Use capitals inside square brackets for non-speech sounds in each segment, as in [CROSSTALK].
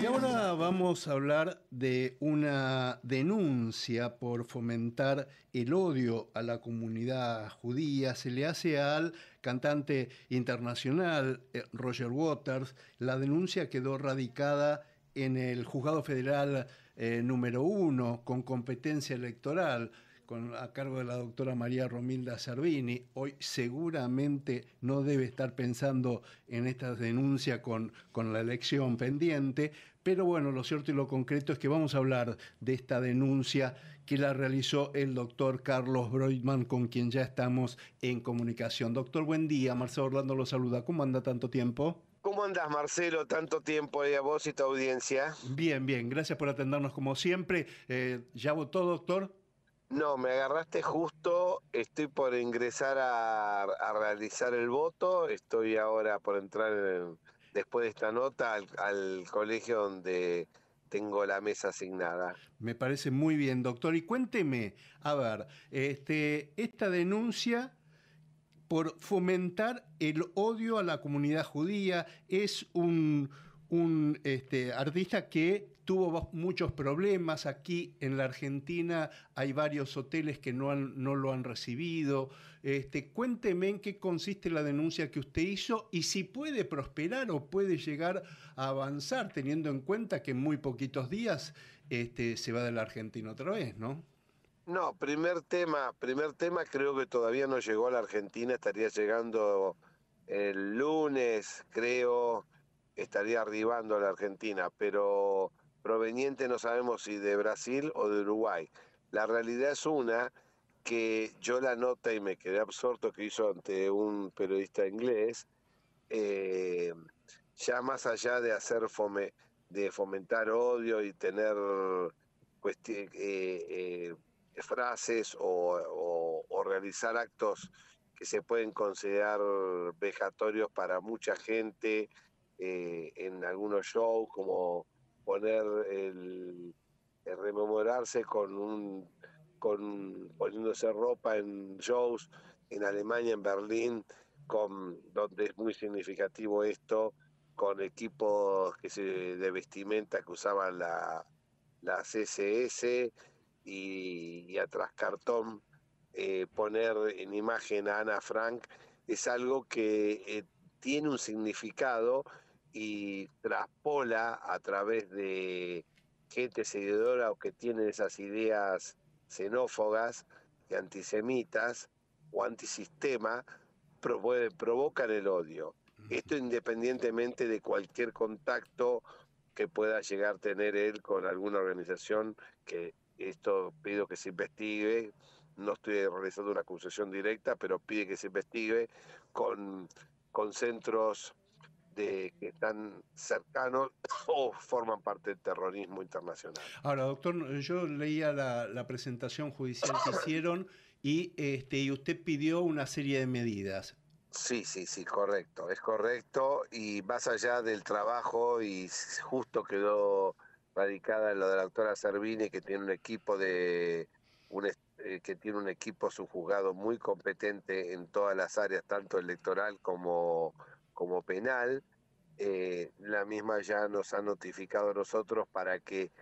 Y ahora vamos a hablar de una denuncia por fomentar el odio a la comunidad judía. Se le hace al cantante internacional eh, Roger Waters. La denuncia quedó radicada en el Juzgado Federal eh, número uno con competencia electoral a cargo de la doctora María Romilda Sarvini. Hoy seguramente no debe estar pensando en esta denuncia con, con la elección pendiente, pero bueno, lo cierto y lo concreto es que vamos a hablar de esta denuncia que la realizó el doctor Carlos Broidman, con quien ya estamos en comunicación. Doctor, buen día. Marcelo Orlando lo saluda. ¿Cómo anda tanto tiempo? ¿Cómo andas, Marcelo? Tanto tiempo y a vos y tu audiencia. Bien, bien. Gracias por atendernos como siempre. Eh, ¿Ya votó, doctor? No, me agarraste justo, estoy por ingresar a, realizar el voto, estoy ahora por entrar después de esta nota al, colegio donde tengo la mesa asignada. Me parece muy bien, doctor. Y cuénteme, a ver, este, esta denuncia por fomentar el odio a la comunidad judía es un, este, artista que tuvo muchos problemas. Aquí en la Argentina hay varios hoteles que no, han, no lo han recibido. Este, cuénteme en qué consiste la denuncia que usted hizo y si puede prosperar o puede llegar a avanzar, teniendo en cuenta que en muy poquitos días este, se va de la Argentina otra vez, ¿no? No, primer tema, primer tema creo que todavía no llegó a la Argentina, estaría llegando el lunes, creo, estaría arribando a la Argentina, pero proveniente no sabemos si de Brasil o de Uruguay. La realidad es una que yo la nota y me quedé absorto que hizo ante un periodista inglés, eh, ya más allá de hacer fome, de fomentar odio y tener eh, eh, frases o, realizar actos que se pueden considerar vejatorios para mucha gente, en algunos shows como poner el, rememorarse con un con poniéndose ropa en shows en Alemania, en Berlín, con donde es muy significativo esto, con equipos que de vestimenta que usaban la, la CSS y, y atrás cartón, eh, poner en imagen a Ana Frank, es algo que eh, tiene un significado y traspola a través de gente seguidora o que tiene esas ideas xenófobas y antisemitas o antisistema provocan el odio. Esto independientemente de cualquier contacto que pueda llegar a tener él con alguna organización, que esto pido que se investigue, no estoy realizando una acusación directa, pero pide que se investigue con, con centros que están cercanos [COUGHS] o forman parte del terrorismo internacional. Ahora, doctor, yo leía la, presentación judicial que [COUGHS] hicieron y, este, y usted pidió una serie de medidas. Sí, sí, sí, correcto, es correcto. Y más allá del trabajo, y justo quedó radicada en lo de la doctora Servini, que tiene un equipo de un, eh, que tiene un equipo subjugado muy competente en todas las áreas, tanto electoral como como penal. Eh, la misma ya nos ha notificado a nosotros para que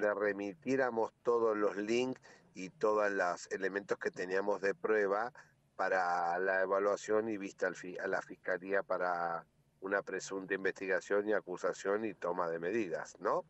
le remitiéramos todos los links y todos los elementos que teníamos de prueba para la evaluación y vista a la Fiscalía para una presunta investigación y acusación y toma de medidas, ¿no?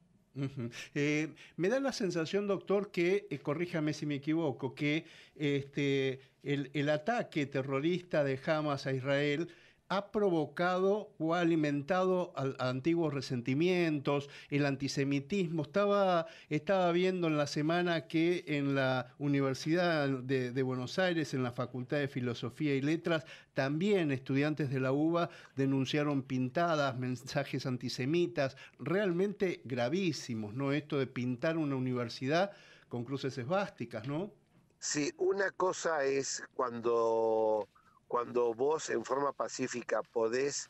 Eh, me da la sensación, doctor, que, eh, corríjame si me equivoco, que este, el ataque terrorista de Hamas a Israel ha provocado o ha alimentado antiguos resentimientos, el antisemitismo. Estaba, estaba viendo en la semana que en la Universidad de, de, Buenos Aires, en la Facultad de Filosofía y Letras, también estudiantes de la UBA denunciaron pintadas, mensajes antisemitas, realmente gravísimos, ¿no? Esto de pintar una universidad con cruces esvásticas, ¿no? Sí, una cosa es cuando cuando vos en forma pacífica podés,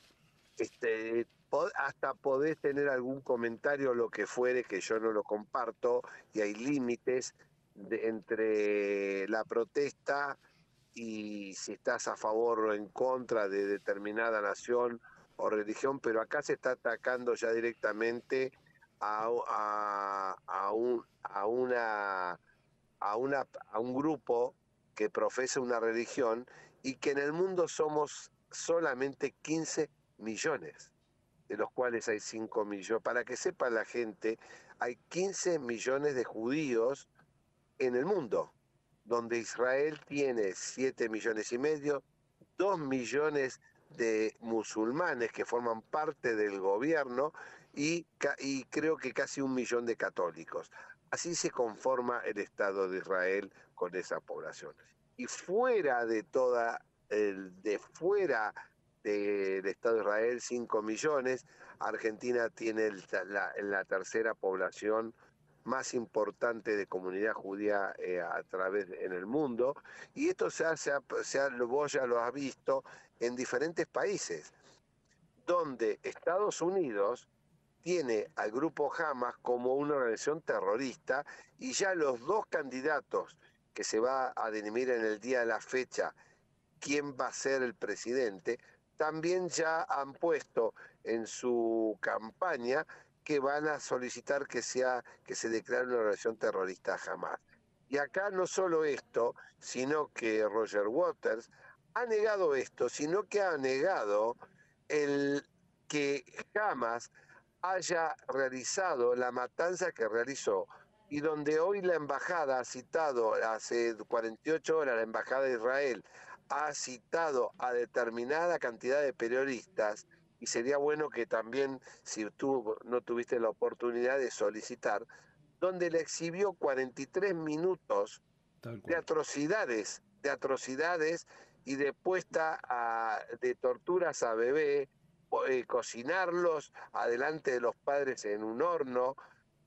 este, hasta podés tener algún comentario, lo que fuere, que yo no lo comparto, y hay límites entre la protesta y si estás a favor o en contra de determinada nación o religión, pero acá se está atacando ya directamente a, a, una, a, una, a un grupo que profesa una religión y que en el mundo somos solamente 15 millones, de los cuales hay 5 millones. Para que sepa la gente, hay 15 millones de judíos en el mundo, donde Israel tiene 7 millones y medio, 2 millones de musulmanes que forman parte del gobierno y, creo que casi un millón de católicos. Así se conforma el Estado de Israel con esa población y fuera de toda, de fuera del Estado de Israel, 5 millones. Argentina tiene la, tercera población más importante de comunidad judía eh, a través en el mundo. Y esto se hace, se ha, vos ya lo has visto en diferentes países, donde Estados Unidos tiene al grupo Hamas como una organización terrorista y ya los dos candidatos que se va a dirimir en el día de la fecha quién va a ser el presidente, también ya han puesto en su campaña que van a solicitar que sea que se declare una relación terrorista jamás. Y acá no solo esto, sino que Roger Waters ha negado esto, sino que ha negado el que jamás haya realizado la matanza que realizó y donde hoy la embajada ha citado, hace 48 horas la embajada de Israel ha citado a determinada cantidad de periodistas, y sería bueno que también, si tú no tuviste la oportunidad de solicitar, donde le exhibió 43 minutos de atrocidades, de atrocidades y de puesta de torturas a bebé, eh, cocinarlos adelante de los padres en un horno,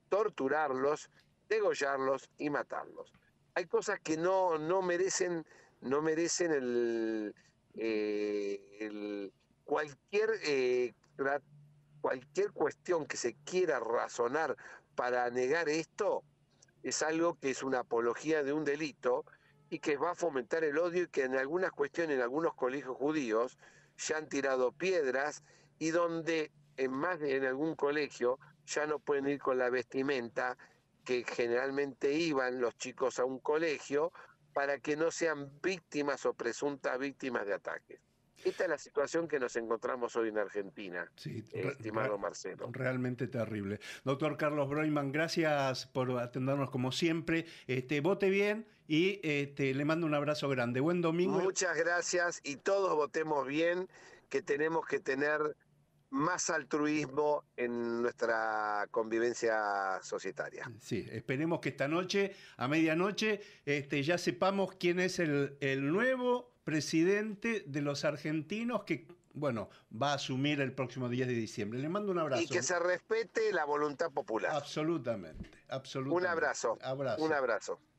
torturarlos degollarlos y matarlos. Hay cosas que no, merecen, no merecen el, eh, cualquier, eh, cualquier cuestión que se quiera razonar para negar esto, es algo que es una apología de un delito y que va a fomentar el odio y que en algunas cuestiones, en algunos colegios judíos, ya han tirado piedras y donde en más en algún colegio ya no pueden ir con la vestimenta que generalmente iban los chicos a un colegio para que no sean víctimas o presuntas víctimas de ataques. Esta es la situación que nos encontramos hoy en Argentina, sí, eh, estimado Marcelo. Realmente terrible. Doctor Carlos Broiman, gracias por atendernos como siempre. Este, vote bien y este, le mando un abrazo grande. Buen domingo. Muchas gracias y todos votemos bien, que tenemos que tener más altruismo en nuestra convivencia societaria. Sí, esperemos que esta noche, a medianoche, este, ya sepamos quién es el, nuevo presidente de los argentinos que bueno, va a asumir el próximo 10 de diciembre. Le mando un abrazo. Y que se respete la voluntad popular. Absolutamente, absolutamente. Un abrazo. Un abrazo.